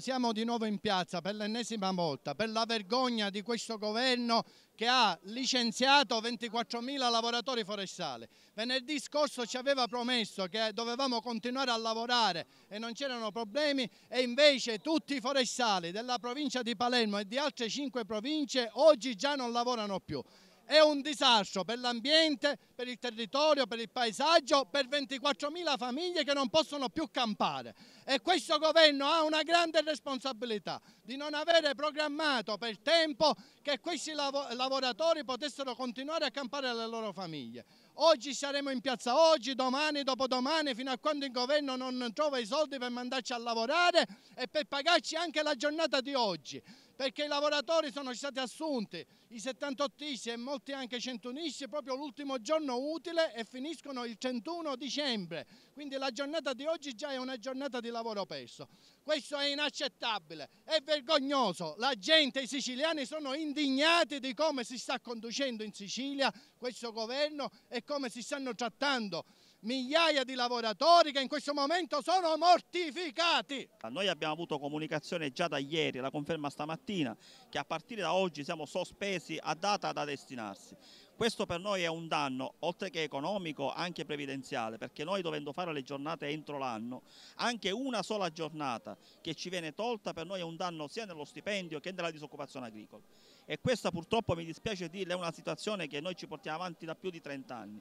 Siamo di nuovo in piazza per l'ennesima volta per la vergogna di questo governo che ha licenziato 24.000 lavoratori forestali. Venerdì scorso ci aveva promesso che dovevamo continuare a lavorare e non c'erano problemi e invece tutti i forestali della provincia di Palermo e di altre cinque province oggi già non lavorano più è un disastro per l'ambiente, per il territorio, per il paesaggio, per 24.000 famiglie che non possono più campare. E questo governo ha una grande responsabilità di non avere programmato per tempo che questi lavoratori potessero continuare a campare le loro famiglie. Oggi saremo in piazza, oggi, domani, dopodomani, fino a quando il governo non trova i soldi per mandarci a lavorare e per pagarci anche la giornata di oggi. Perché i lavoratori sono stati assunti, i 78 e molti anche 101 proprio l'ultimo giorno utile e finiscono il 31 dicembre. Quindi la giornata di oggi già è una giornata di lavoro perso. Questo è inaccettabile, è vergognoso. La gente, i siciliani sono indignati di come si sta conducendo in Sicilia questo governo e come si stanno trattando migliaia di lavoratori che in questo momento sono mortificati. Noi abbiamo avuto comunicazione già da ieri, la conferma stamattina, che a partire da oggi siamo sospesi a data da destinarsi. Questo per noi è un danno, oltre che economico, anche previdenziale, perché noi dovendo fare le giornate entro l'anno, anche una sola giornata che ci viene tolta per noi è un danno sia nello stipendio che nella disoccupazione agricola. E questa purtroppo mi dispiace dirle è una situazione che noi ci portiamo avanti da più di 30 anni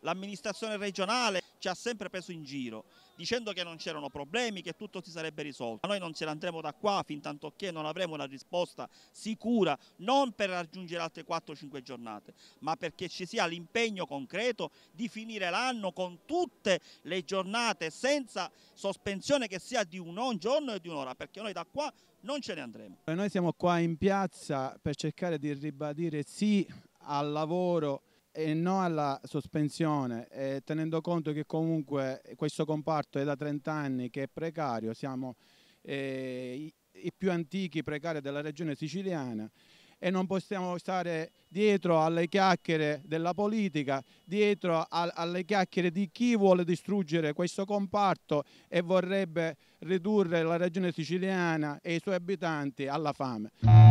l'amministrazione regionale ci ha sempre preso in giro dicendo che non c'erano problemi, che tutto si sarebbe risolto. Ma noi non ce ne andremo da qua fin tanto che non avremo una risposta sicura, non per raggiungere altre 4-5 giornate, ma perché ci sia l'impegno concreto di finire l'anno con tutte le giornate senza sospensione che sia di un giorno e di un'ora, perché noi da qua non ce ne andremo. Noi siamo qua in piazza per cercare di ribadire sì al lavoro e no alla sospensione, eh, tenendo conto che comunque questo comparto è da 30 anni che è precario, siamo eh, i, i più antichi precari della regione siciliana e non possiamo stare dietro alle chiacchiere della politica, dietro a, alle chiacchiere di chi vuole distruggere questo comparto e vorrebbe ridurre la regione siciliana e i suoi abitanti alla fame.